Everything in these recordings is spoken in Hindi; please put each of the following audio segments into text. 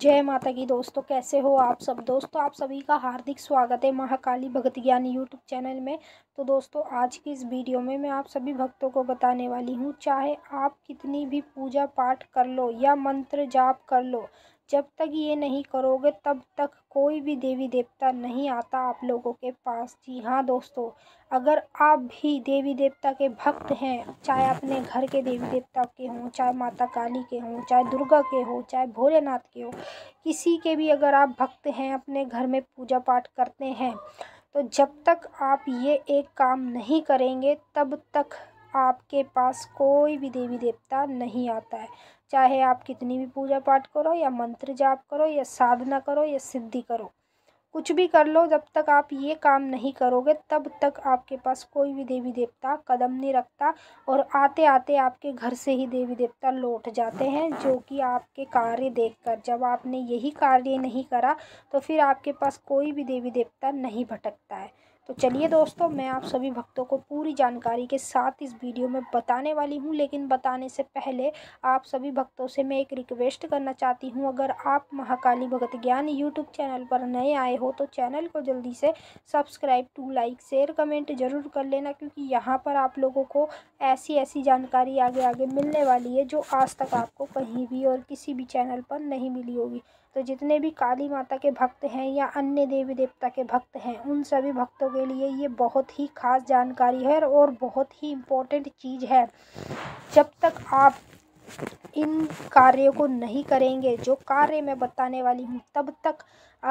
जय माता की दोस्तों कैसे हो आप सब दोस्तों आप सभी का हार्दिक स्वागत है महाकाली भगत ज्ञान यूट्यूब चैनल में तो दोस्तों आज की इस वीडियो में मैं आप सभी भक्तों को बताने वाली हूँ चाहे आप कितनी भी पूजा पाठ कर लो या मंत्र जाप कर लो जब तक ये नहीं करोगे तब तक कोई भी देवी देवता नहीं आता आप लोगों के पास जी हाँ दोस्तों अगर आप भी देवी देवता के भक्त हैं चाहे अपने घर के देवी देवता के हों चाहे माता काली के हों चाहे दुर्गा के हों चाहे भोलेनाथ के हों किसी के भी अगर आप भक्त हैं अपने घर में पूजा पाठ करते हैं तो जब तक आप ये एक काम नहीं करेंगे तब तक आपके पास कोई भी देवी देवता नहीं आता है चाहे आप कितनी भी पूजा पाठ करो या मंत्र जाप करो या साधना करो या सिद्धि करो कुछ भी कर लो जब तक आप ये काम नहीं करोगे तब तक आपके पास कोई भी देवी देवता कदम नहीं रखता और आते आते आपके घर से ही देवी देवता लौट जाते हैं जो कि आपके कार्य देखकर जब आपने यही कार्य नहीं करा तो फिर आपके पास कोई भी देवी देवता नहीं भटकता है तो चलिए दोस्तों मैं आप सभी भक्तों को पूरी जानकारी के साथ इस वीडियो में बताने वाली हूँ लेकिन बताने से पहले आप सभी भक्तों से मैं एक रिक्वेस्ट करना चाहती हूँ अगर आप महाकाली भगत ज्ञान यूट्यूब चैनल पर नए आए हो तो चैनल को जल्दी से subscribe to like share comment जरूर कर लेना क्योंकि यहाँ पर आप लोगों को ऐसी ऐसी जानकारी आगे आगे मिलने वाली है जो आज तक आपको कहीं भी और किसी भी चैनल पर नहीं मिली होगी तो जितने भी काली माता के भक्त हैं या अन्य देवी देवता के भक्त हैं उन सभी भक्तों के लिए ये बहुत ही ख़ास जानकारी है और बहुत ही इम्पोर्टेंट चीज़ है जब तक आप इन कार्यों को नहीं करेंगे जो कार्य मैं बताने वाली हूँ तब तक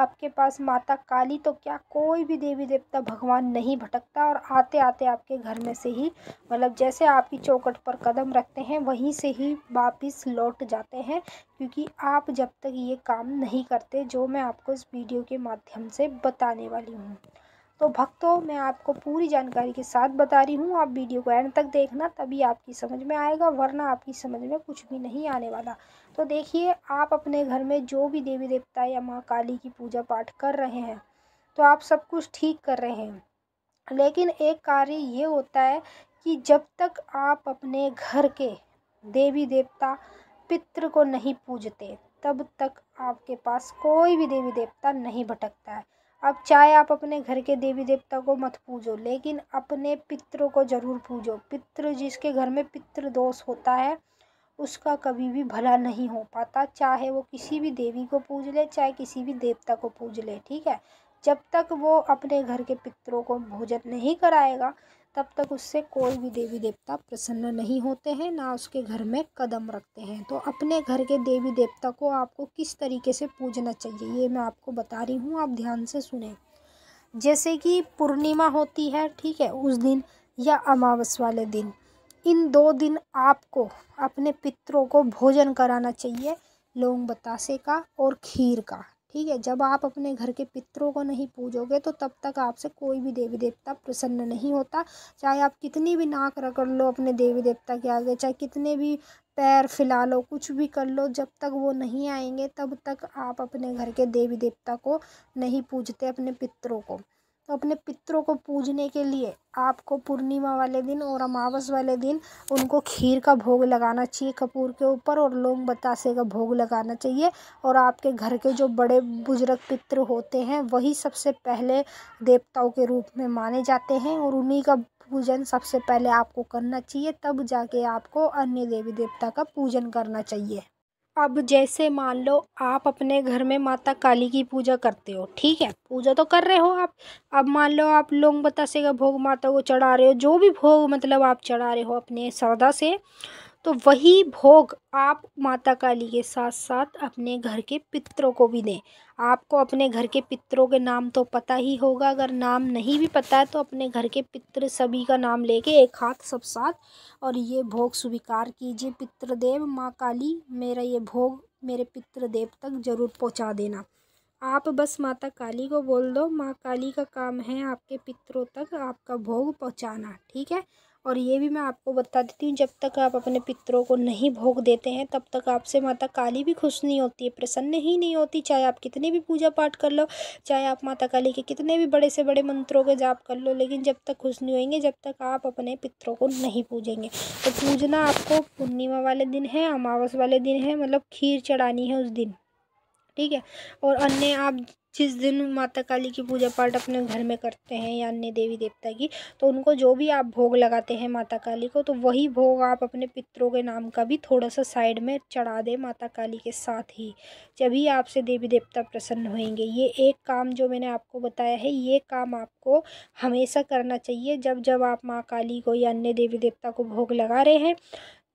आपके पास माता काली तो क्या कोई भी देवी देवता भगवान नहीं भटकता और आते आते आपके घर में से ही मतलब जैसे आपकी चौकट पर कदम रखते हैं वहीं से ही वापस लौट जाते हैं क्योंकि आप जब तक ये काम नहीं करते जो मैं आपको इस वीडियो के माध्यम से बताने वाली हूँ तो भक्तों मैं आपको पूरी जानकारी के साथ बता रही हूँ आप वीडियो को एंड तक देखना तभी आपकी समझ में आएगा वरना आपकी समझ में कुछ भी नहीं आने वाला तो देखिए आप अपने घर में जो भी देवी देवता या माँ काली की पूजा पाठ कर रहे हैं तो आप सब कुछ ठीक कर रहे हैं लेकिन एक कार्य ये होता है कि जब तक आप अपने घर के देवी देवता पितृ को नहीं पूजते तब तक आपके पास कोई भी देवी देवता नहीं भटकता है अब चाहे आप अपने घर के देवी देवता को मत पूजो लेकिन अपने पितरों को ज़रूर पूजो पितृ जिसके घर में पितृ दोष होता है उसका कभी भी भला नहीं हो पाता चाहे वो किसी भी देवी को पूज ले चाहे किसी भी देवता को पूज ले ठीक है जब तक वो अपने घर के पितरों को भोजन नहीं कराएगा तब तक उससे कोई भी देवी देवता प्रसन्न नहीं होते हैं ना उसके घर में कदम रखते हैं तो अपने घर के देवी देवता को आपको किस तरीके से पूजना चाहिए ये मैं आपको बता रही हूँ आप ध्यान से सुने जैसे कि पूर्णिमा होती है ठीक है उस दिन या अमावस वाले दिन इन दो दिन आपको अपने पितरों को भोजन कराना चाहिए लौंग बतासे का और खीर का ठीक है जब आप अपने घर के पितरों को नहीं पूजोगे तो तब तक आपसे कोई भी देवी देवता प्रसन्न नहीं होता चाहे आप कितनी भी नाक रगड़ लो अपने देवी देवता के आगे चाहे कितने भी पैर फिला लो कुछ भी कर लो जब तक वो नहीं आएंगे तब तक आप अपने घर के देवी देवता को नहीं पूजते अपने पितरों को तो अपने पितरों को पूजने के लिए आपको पूर्णिमा वाले दिन और अमावस वाले दिन उनको खीर का भोग लगाना चाहिए कपूर के ऊपर और लोंग बतासे का भोग लगाना चाहिए और आपके घर के जो बड़े बुजुर्ग पितृ होते हैं वही सबसे पहले देवताओं के रूप में माने जाते हैं और उन्हीं का पूजन सबसे पहले आपको करना चाहिए तब जाके आपको अन्य देवी देवता का पूजन करना चाहिए अब जैसे मान लो आप अपने घर में माता काली की पूजा करते हो ठीक है पूजा तो कर रहे हो आप अब मान लो आप लोग बतासे का भोग माता को चढ़ा रहे हो जो भी भोग मतलब आप चढ़ा रहे हो अपने श्रद्धा से तो वही भोग आप माता काली के साथ साथ अपने घर के पितरों को भी दें आपको अपने घर के पितरों के नाम तो पता ही होगा अगर नाम नहीं भी पता है तो अपने घर के पितर सभी का नाम लेके एक हाथ सब साथ और ये भोग स्वीकार कीजिए पितृदेव माँ काली मेरा ये भोग मेरे पितृदेव तक ज़रूर पहुँचा देना आप बस माता काली को बोल दो माँ काली का काम है आपके पितरों तक आपका भोग पहुँचाना ठीक है और ये भी मैं आपको बता देती हूँ जब तक आप अपने पितरों को नहीं भोग देते हैं तब तक आपसे माता काली भी खुश नहीं होती है प्रसन्न ही नहीं होती चाहे आप कितनी भी पूजा पाठ कर लो चाहे आप माता काली के कितने भी बड़े से बड़े मंत्रों के जाप कर लो लेकिन जब तक खुश नहीं होंगे जब तक आप अपने पितरों को नहीं पूजेंगे तो पूजना आपको पूर्णिमा वाले दिन है अमावस वाले दिन है मतलब खीर चढ़ानी है उस दिन ठीक है और अन्य आप जिस दिन माता काली की पूजा पाठ अपने घर में करते हैं या अन्य देवी देवता की तो उनको जो भी आप भोग लगाते हैं माता काली को तो वही भोग आप अपने पितरों के नाम का भी थोड़ा सा साइड में चढ़ा दें माता काली के साथ ही जब ही आपसे देवी देवता प्रसन्न होंगे ये एक काम जो मैंने आपको बताया है ये काम आपको हमेशा करना चाहिए जब जब आप माँ काली को या अन्य देवी देवता को भोग लगा रहे हैं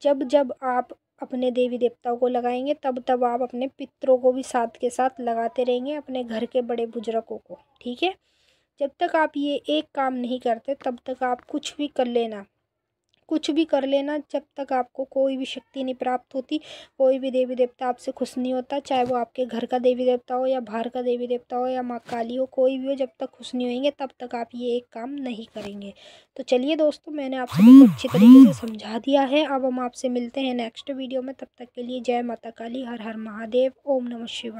जब जब आप अपने देवी देवताओं को लगाएंगे तब तब आप अपने पितरों को भी साथ के साथ लगाते रहेंगे अपने घर के बड़े बुजुर्गों को ठीक है जब तक आप ये एक काम नहीं करते तब तक आप कुछ भी कर लेना कुछ भी कर लेना जब तक आपको कोई भी शक्ति नहीं प्राप्त होती कोई भी देवी देवता आपसे खुश नहीं होता चाहे वो आपके घर का देवी देवता हो या बाहर का देवी देवता हो या माँ काली हो कोई भी हो जब तक खुश नहीं होंगे तब तक आप ये एक काम नहीं करेंगे तो चलिए दोस्तों मैंने आपसे अच्छे तरीके से समझा दिया है अब हम आपसे मिलते हैं नेक्स्ट वीडियो में तब तक के लिए जय माता काली हर हर महादेव ओम नमः शिवाय